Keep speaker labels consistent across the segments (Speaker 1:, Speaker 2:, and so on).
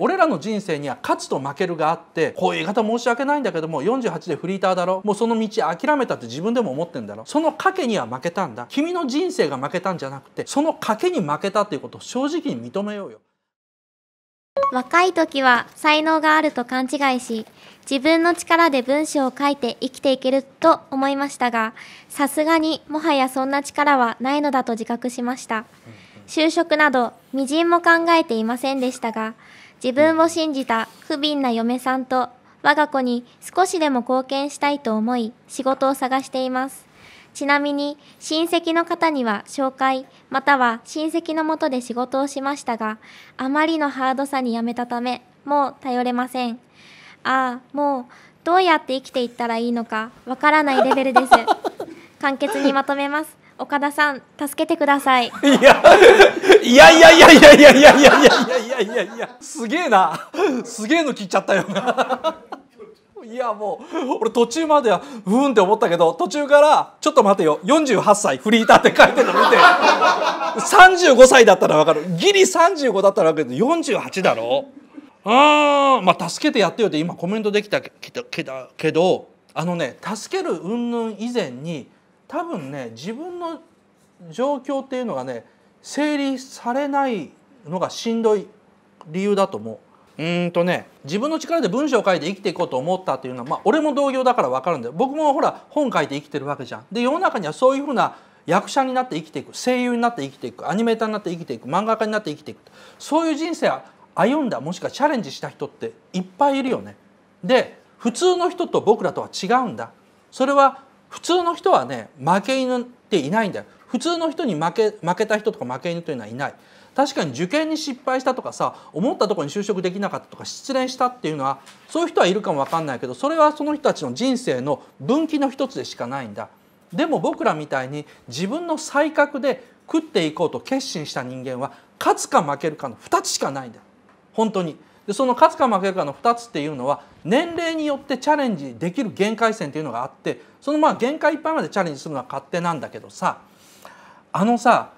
Speaker 1: 俺らの人生には勝つと負けるがあってこういう言い方申し訳ないんだけども48でフリーターだろもうその道諦めたって自分でも思ってんだろその賭けには負けたんだ君の人生が負けたんじゃなくてその賭けに負けたっていうことを正直に認めようよ若い時は才能があると勘違いし自分の力で文章を書いて生きていけると思いましたがさすがにもはやそんな力はないのだと自覚しました就職などみじんも考えていませんでしたが自分を信じた不憫な嫁さんと我が子に少しでも貢献したいと思い仕事を探していますちなみに親戚の方には紹介または親戚のもとで仕事をしましたがあまりのハードさに辞めたためもう頼れませんああもうどうやって生きていったらいいのかわからないレベルです 簡潔にまとめます岡田さん助けてくださいいやいやいやいやいやいやいやいやいやいやいやいやすげえなすげえの聞いちゃったよいやもう俺途中まではうーんって思ったけど途中から「ちょっと待てよ48歳フリーター」って書いてるの見て35歳だったら分かるギリ35だったら分かるけど48だろあまあ助けてやってよって今コメントできたけどあのね助ける云々以前に多分ね自分の状況っていうのがね整理されないのがしんどい理由だと思う。うんとね自分の力で文章を書いて生きていこうと思ったというのは、まあ、俺も同業だから分かるんだよ僕もほら本書いて生きてるわけじゃん。で世の中にはそういうふうな役者になって生きていく声優になって生きていくアニメーターになって生きていく漫画家になって生きていくそういう人生は歩んだもしくはチャレンジした人っていっぱいいるよね。で普通の人と僕らとは違うんだ。それは普通の人はね負け犬っていないんだよ普通の人に負け負けた人とか負け犬というのはいない確かに受験に失敗したとかさ思ったとこに就職できなかったとか失恋したっていうのはそういう人はいるかも分かんないけどそれはその人たちの人生の分岐の一つでしかないんだでも僕らみたいに自分の才覚で食っていこうと決心した人間は勝つか負けるかの2つしかないんだ本当にでその勝つか負けるかの2つっていうのは年齢によってチャレンジできる限界線っていうのがあってそのまあ限界いっぱいまでチャレンジするのは勝手なんだけどさあのさ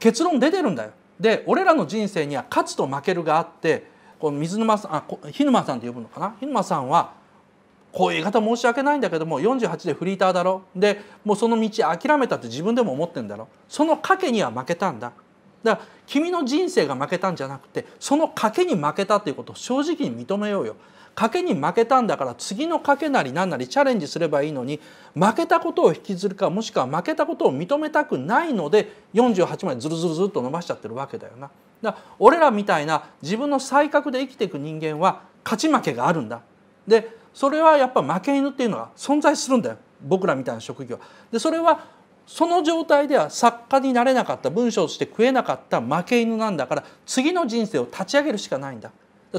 Speaker 1: 結論出てるんだよ。で俺らの人生には勝つと負けるがあってこの水沼さんあ日沼さんと呼ぶのかな日沼さんはこういう言い方申し訳ないんだけども48でフリーターだろでもうその道諦めたって自分でも思ってんだろその賭けには負けたんだだから君の人生が負けたんじゃなくてその賭けに負けたということを正直に認めようよ。賭けに負けたんだから次の賭けなり何なりチャレンジすればいいのに負けたことを引きずるかもしくは負けたことを認めたくないので48枚ずるずるずっと伸ばしちゃってるわけだよな。だから俺らみたいな自分の才覚で生きていく人間は勝ち負けがあるんだ。でそれはやっぱ負け犬っていうのは存在するんだよ僕らみたいな職業。でそれはその状態では作家になれなかった文章として食えなかった負け犬なんだから次の人生を立ち上げるしかないんだ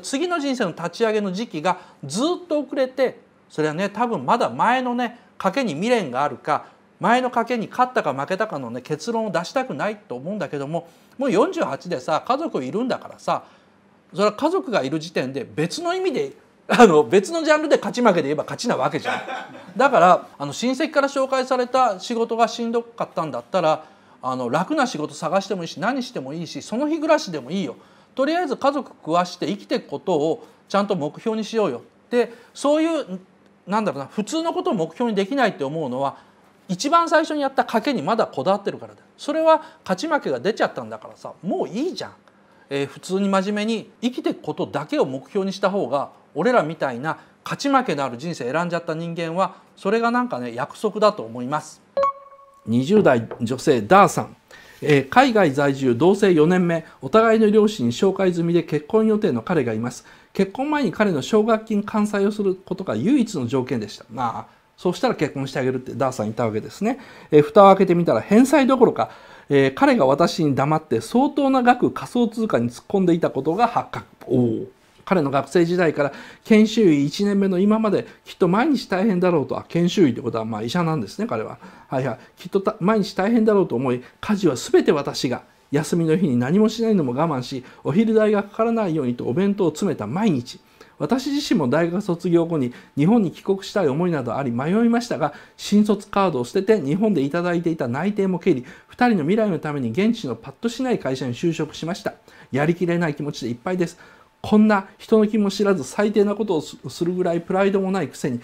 Speaker 1: 次の人生の立ち上げの時期がずっと遅れてそれはね多分まだ前のね賭けに未練があるか前の賭けに勝ったか負けたかのね結論を出したくないと思うんだけどももう48でさ家族いるんだからさそれは家族がいる時点で別の意味であの別のジャンルで勝ち負けで言えば勝ちなわけじゃんだからあの親戚から紹介された仕事がしんどかったんだったらあの楽な仕事探してもいいし何してもいいしその日暮らしでもいいよとりあえず家族食わして生きていくことをちゃんと目標にしようよでそういうなんだろうな普通のことを目標にできないって思うのは一番最初にやった賭けにまだこだわってるからだそれは勝ち負けが出ちゃったんだからさもういいじゃん、えー、普通に真面目に生きていくことだけを目標にした方が俺らみたいな勝ち負けのある人生選んじゃった人間はそれがなんかね約束だと思います。20代女性ダーさんえー、海外在住同棲4年目お互いの両親に紹介済みで結婚予定の彼がいます結婚前に彼の奨学金完済をすることが唯一の条件でしたまあそうしたら結婚してあげるってダーさんいたわけですね、えー、蓋を開けてみたら返済どころか、えー、彼が私に黙って相当な額仮想通貨に突っ込んでいたことが発覚おお彼の学生時代から研修医1年目の今まできっと毎日大変だろうと、あ研修医ってことはまあ医者なんですね、彼は。はいはい。きっと毎日大変だろうと思い、家事は全て私が。休みの日に何もしないのも我慢し、お昼代がかからないようにとお弁当を詰めた毎日。私自身も大学卒業後に日本に帰国したい思いなどあり迷いましたが新卒カードを捨てて日本でいただいていた内定も蹴り2人の未来のために現地のパッとしない会社に就職しましたやりきれない気持ちでいっぱいですこんな人の気も知らず最低なことをするぐらいプライドもないくせに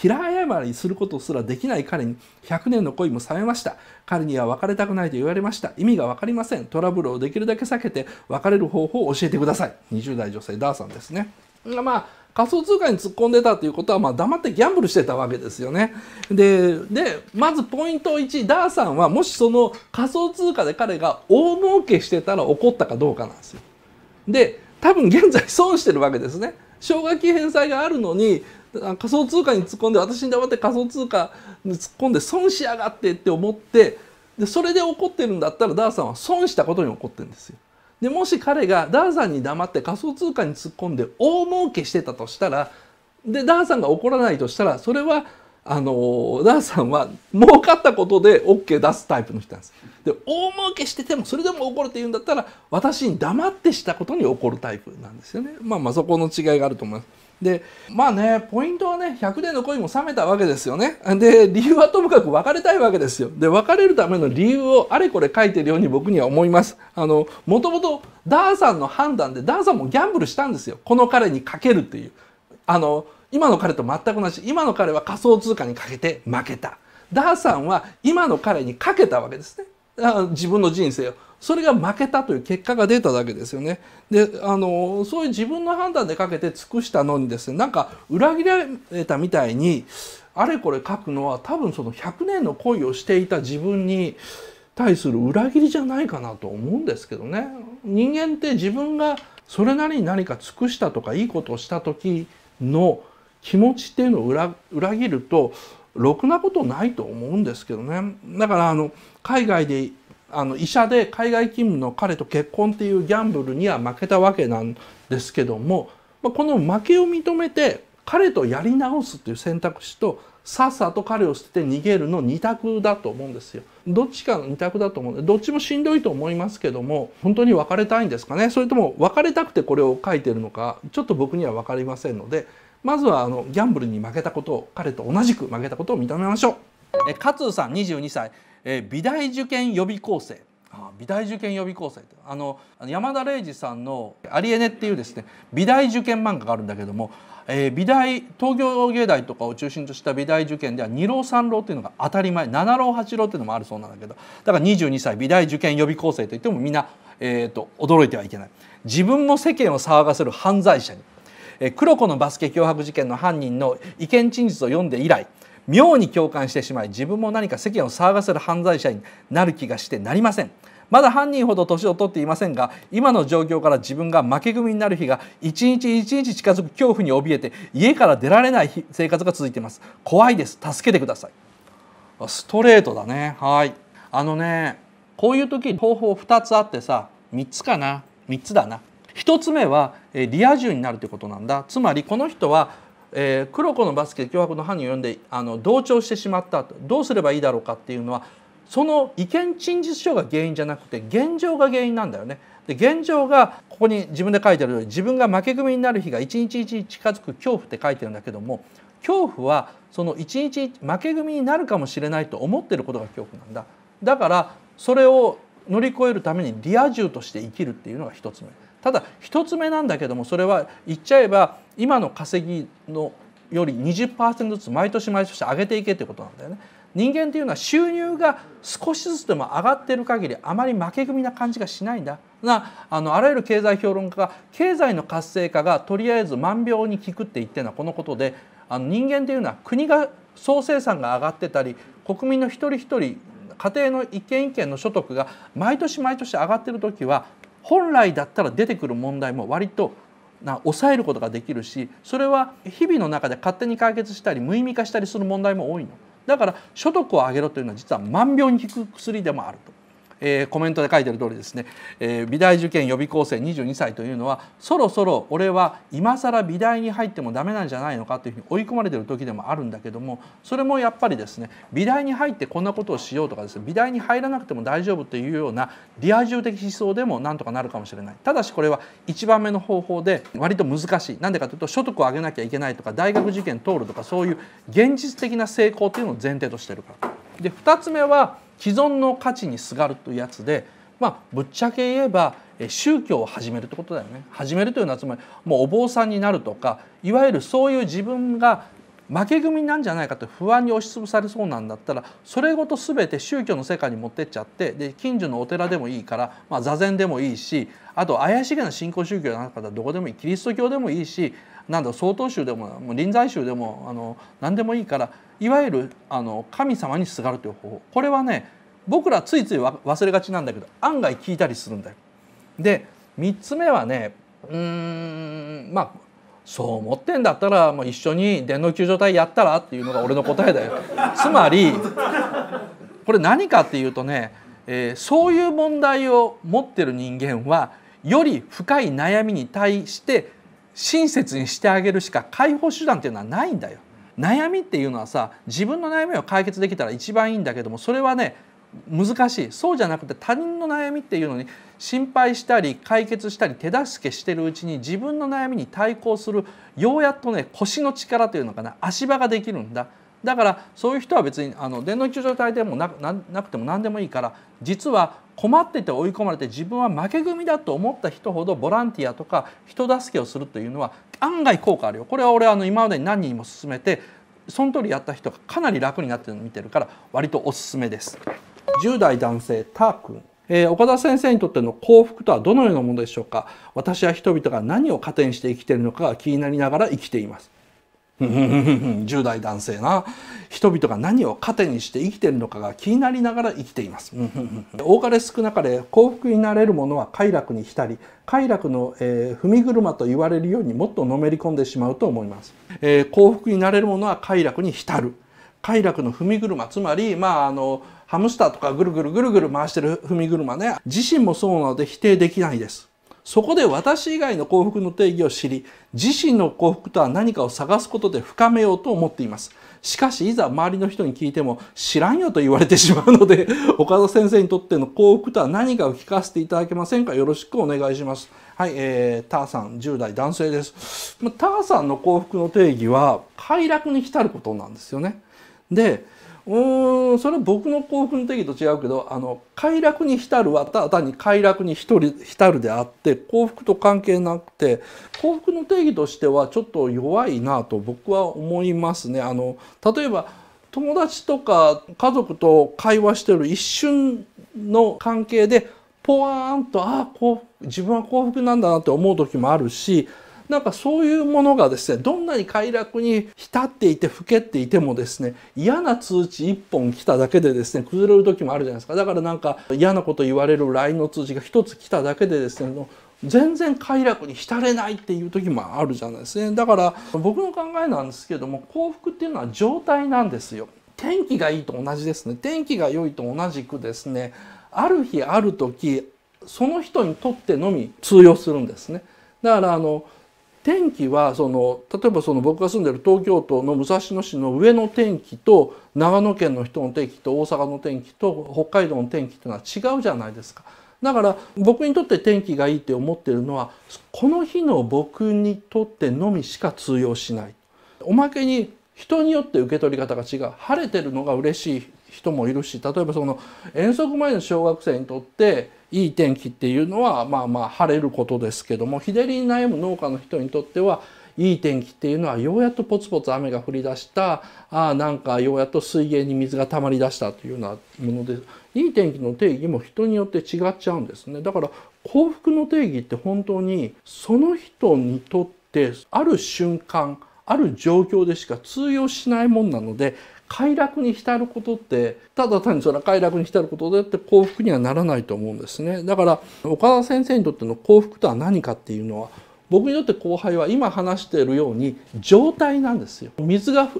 Speaker 1: 平謝りすることすらできない彼に100年の恋も冷めました彼には別れたくないと言われました意味が分かりませんトラブルをできるだけ避けて別れる方法を教えてください20代女性ダーさんですねまあ仮想通貨に突っ込んでたということは、まあ、黙ってギャンブルしてたわけですよね。ででまずポイント1ダーさんはもしその仮想通貨で彼が大儲けしてたら怒ったかどうかなんですよ。で多分現在損してるわけですね。奨学金返済があるのに仮想通貨に突っ込んで私に黙って仮想通貨に突っ込んで損しやがってって思ってでそれで怒ってるんだったらダーさんは損したことに怒ってるんですよ。でもし彼がダーさんに黙って仮想通貨に突っ込んで大儲けしてたとしたらでダーさんが怒らないとしたらそれはあのダーさんは儲かったことで OK 出すタイプの人なんですで大儲けしててもそれでも怒るって言うんだったら私に黙ってしたことに怒るタイプなんですよねまあまあそこの違いがあると思いますでまあねポイントはね100年の恋も冷めたわけですよねで理由はともかく別れたいわけですよで別れるための理由をあれこれ書いてるように僕には思いますあのもともとダーさんの判断でダーさんもギャンブルしたんですよこの彼にかけるっていうあの今の彼と全く同じ今の彼は仮想通貨にかけて負けたダーさんは今の彼にかけたわけですね自分の人生をそれが負けたという結果が出ただけですよねであのそういう自分の判断でかけて尽くしたのにですねなんか裏切られたみたいにあれこれ書くのは多分その100年の恋をしていた自分に対する裏切りじゃないかなと思うんですけどね人間って自分がそれなりに何か尽くしたとかいいことをした時の気持ちっていうのを裏裏切るとろくなことないと思うんですけどねだからあの海外であの医者で海外勤務の彼と結婚っていうギャンブルには負けたわけなんですけども、まあ、この負けを認めて彼とやり直すっていう選択肢とさっさと彼を捨てて逃げるの二択だと思うんですよ。どっちかの2択だと思うんでどっちもしんどいと思いますけども本当に別れたいんですかねそれとも別れたくてこれを書いてるのかちょっと僕には分かりませんのでまずはあのギャンブルに負けたことを彼と同じく負けたことを認めましょう。え勝さん22歳、え美大受験予備校生あ美大受験予備校生あの山田礼二さんの「アリエネ」っていうですね美大受験漫画があるんだけども、えー、美大東京芸大とかを中心とした美大受験では二浪三浪っていうのが当たり前七浪八浪っていうのもあるそうなんだけどだから22歳美大受験予備校生といってもみんな、えーと驚いてはいけない自分も世間を騒がせる犯罪者に黒子のバスケ脅迫事件の犯人の意見陳述を読んで以来妙に共感してしまい自分も何か世間を騒がせる犯罪者になる気がしてなりません。まだ犯人ほど年を取っていませんが今の状況から自分が負け組になる日が一日一日近づく恐怖に怯えて家から出られない生活が続いています怖いです助けてくださいストレートだねはいあのねこういう時方法2つあってさ3つかな3つだな一つ目は、リア充になるということなんだつまりこの人は、えー、黒子のバスケ脅迫の犯人を呼んであの同調してしまったどうすればいいだろうかっていうのはその意見陳述書が原因じゃなくて現状が原因なんだよね。で現状がここに自分で書いてあるように自分が負け組になる日が一日一日近づく恐怖って書いてるんだけども恐怖はその一日負け組になるかもしれないと思っていることが恐怖なんだだからそれを乗り越えるためにリア充として生きるっていうのが一つ目。ただ1つ目なんだけどもそれは言っちゃえば今の稼ぎのより20%ずつ毎年毎年上げていけってことなんだよね。人間っていうのは収入が少しずつでも上がってる限りあまり負け組な感じがしないんだなあのあらゆる経済評論家が経済の活性化がとりあえず万病に効くって言ってるのはこのことであの人間っていうのは国が総生産が上がってたり国民の一人一人家庭の一軒一軒の所得が毎年毎年上がってる時は本来だったら出てくる問題も割とな抑えることができるしそれは日々の中で勝手に解決したり無意味化したりする問題も多いのだから所得を上げろというのは実は万病に効く薬でもあるとえー、コメントで書いてる通りですね、えー、美大受験予備校生22歳というのはそろそろ俺は今更美大に入ってもダメなんじゃないのかというふうに追い込まれてる時でもあるんだけどもそれもやっぱりですね美大に入ってこんなことをしようとかですね美大に入らなくても大丈夫というようなリア充的思想でもなんとかなるかもしれないただしこれは1番目の方法で割と難しいなんでかというと所得を上げなきゃいけないとか大学受験通るとかそういう現実的な成功というのを前提としてるから。で2つ目は既存の価値にすがるというやつで、まあ、ぶっちゃけ言えば宗教を始めるってことだよね始めるというのはつまりもうお坊さんになるとかいわゆるそういう自分が負け組なんじゃないかと不安に押しつぶされそうなんだったらそれごと全て宗教の世界に持ってっちゃってで近所のお寺でもいいから、まあ、座禅でもいいしあと怪しげな新興宗教なんかはどこでもいいキリスト教でもいいしなんだ曹洞宗でももう臨済宗でもあの何でもいいからいわゆるあの神様にすがるという方法これはね僕らついつい忘れがちなんだけど案外聞いたりするんだよ。で3つ目はねうんまあそう思ってんだったらもう一緒に電脳救助隊やったらっていうのが俺の答えだよ。つまりこれ何かっていうとね、えー、そういう問題を持ってる人間はより深い悩みに対して親切にしてあげるしか解放手段っていうのはないんだよ。悩みっていうのはさ自分の悩みを解決できたら一番いいんだけどもそれはね難しいそうじゃなくて他人の悩みっていうのに心配したり解決したり手助けしてるうちに自分の悩みに対抗するようやっとね腰の力というのかな足場ができるんだだからそういう人は別にあの電脳救助隊でもなくても何でもいいから実は困ってて追い込まれて自分は負け組だと思った人ほどボランティアとか人助けをするというのは案外効果あるよ。これは俺あの今までに何人も勧めてその通りやった人がかなり楽になってるのを見てるから割とおすすめです。10代男性ター君えー、岡田先生にとっての幸福とはどのようなものでしょうか私は人々が何を糧にして生きているのかが気になりながら生きています10 代男性な人々が何を糧にして生きているのかが気になりながら生きています 多かれ少なかれ幸福になれるものは快楽に浸り快楽の、えー、踏み車と言われるようにもっとのめり込んでしまうと思います、えー、幸福になれるものは快楽に浸る快楽の踏み車つまりまああのハムスターとかぐるぐるぐるぐる回してる踏み車ね、自身もそうなので否定できないです。そこで私以外の幸福の定義を知り、自身の幸福とは何かを探すことで深めようと思っています。しかし、いざ周りの人に聞いても、知らんよと言われてしまうので、岡田先生にとっての幸福とは何かを聞かせていただけませんかよろしくお願いします。はい、えー、ターさん、10代男性です。ターさんの幸福の定義は、快楽に浸ることなんですよね。で、うんそれは僕の興奮的と違うけどあの快楽に浸るはただ単に快楽に浸るであって幸福と関係なくて幸福の定義としてはちょっと弱いなと僕は思いますね。あの例えば友達とか家族と会話してる一瞬の関係でポワーンとああ幸福自分は幸福なんだなって思う時もあるしなんかそういうものがですねどんなに快楽に浸っていて老けていてもですね嫌な通知1本来ただけでですね崩れる時もあるじゃないですかだからなんか嫌なこと言われる LINE の通知が1つ来ただけでですね全然快楽に浸れないっていう時もあるじゃないですねだから僕の考えなんですけども幸福っていうのは状態なんですよ天気がいいと同じですね天気が良いと同じくですねある日ある時その人にとってのみ通用するんですねだからあの天気はその例えばその僕が住んでる東京都の武蔵野市の上の天気と長野県の人の天気と大阪の天気と北海道の天気というのは違うじゃないですか。だから僕にとって天気がいいって思ってるのはこの日の僕にとってのみしか通用しない。おまけに人によって受け取り方が違う晴れてるのが嬉しい人もいるし例えばその遠足前の小学生にとっていい天気っていうのはまあまあ晴れることですけども日照りに悩む農家の人にとってはいい天気っていうのはようやっとポツポツ雨が降り出したあなんかようやっと水源に水が溜まり出したというようなものでいい天気の定義も人によって違っちゃうんですねだから幸福の定義って本当にその人にとってある瞬間ある状況でしか通用しないもんなので快楽に浸ることってただ単にそれは快楽に浸ることでって幸福にはならないと思うんですねだから岡田先生にとっての幸福とは何かっていうのは僕にとって後輩は今話しているように状態なんですよ水が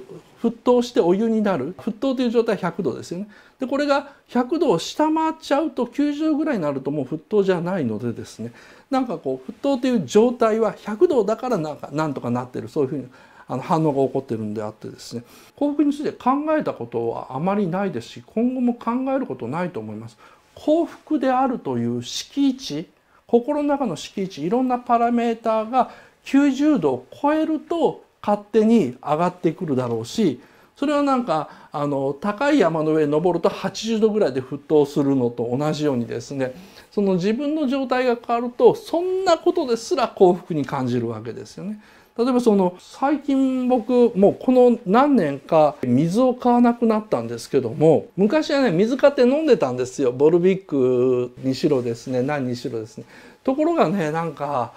Speaker 1: 沸騰してお湯になる沸騰という状態は100度ですよねでこれが100度を下回っちゃうと90ぐらいになるともう沸騰じゃないのでですねなんかこう沸騰という状態は100度だからなんかなんとかなってるそういうふうにあの反応が起こってるんであってですね幸福について考えたことはあまりないですし今後も考えることないと思います。幸福であるという敷地心の中の敷地いろんなパラメーターが90度を超えると勝手に上がってくるだろうしそれはなんかあの高い山の上に登ると80度ぐらいで沸騰するのと同じようにですねその自分の状態が変わるとそんなことですら幸福に感じるわけですよね。例えばその最近僕もうこの何年か水を買わなくなったんですけども昔はね水買って飲んでたんですよボルビックにしろですね何にしろですね。ところがねなんか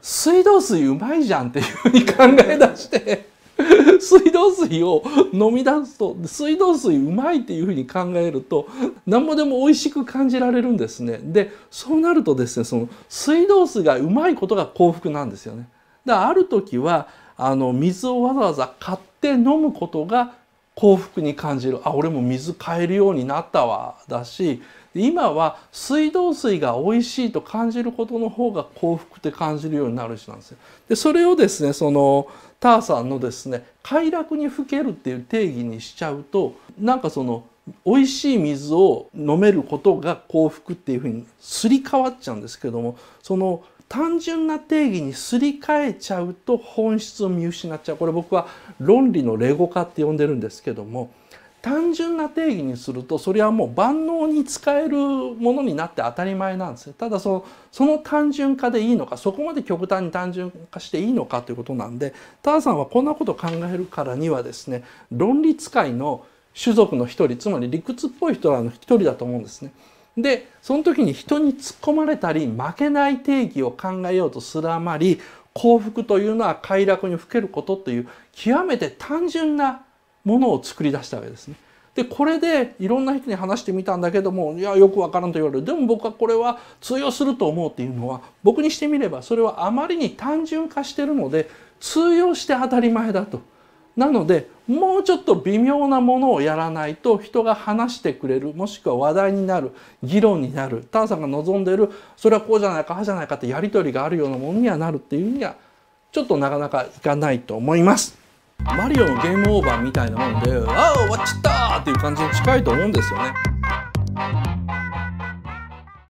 Speaker 1: 水道水うまいじゃんっていうふうに考え出して 水道水を飲み出すと水道水うまいっていうふうに考えると何もでも美味しく感じられるんですねでそうなるとですねその水道水がうまいことが幸福なんですよねだある時はあの水をわざわざ買って飲むことが幸福に感じるあ俺も水買えるようになったわだし今は水道水が美味しいと感じることの方が幸福って感じるようになるしなんですよ。でそれをですねそのターさんのですね快楽にふけるっていう定義にしちゃうとなんかその美味しい水を飲めることが幸福っていうふうにすり替わっちゃうんですけどもその単純な定義にすり替えちゃうと本質を見失っちゃうこれ僕は論理のレゴ化って呼んでるんですけども単純な定義にするとそれはもう万能に使えるものになって当たり前なんですよただそのその単純化でいいのかそこまで極端に単純化していいのかということなんでターさんはこんなことを考えるからにはですね論理使いの種族の一人つまり理屈っぽい人らの一人だと思うんですね。でその時に人に突っ込まれたり負けない定義を考えようとするあまり幸福というのは快楽にふけることという極めて単純なものを作り出したわけですね。でこれでいろんな人に話してみたんだけどもいやよくわからんと言われるでも僕はこれは通用すると思うっていうのは僕にしてみればそれはあまりに単純化してるので通用して当たり前だと。なのでもうちょっと微妙なものをやらないと人が話してくれるもしくは話題になる議論になるターさんが望んでるそれはこうじゃないかああじゃないかってやり取りがあるようなものにはなるっていうにはちょっとなかなかいかないと思います。マリオのゲームオーバーみたいなもんで「ああ終わっちゃった!」っていう感じに近いと思うんですよね。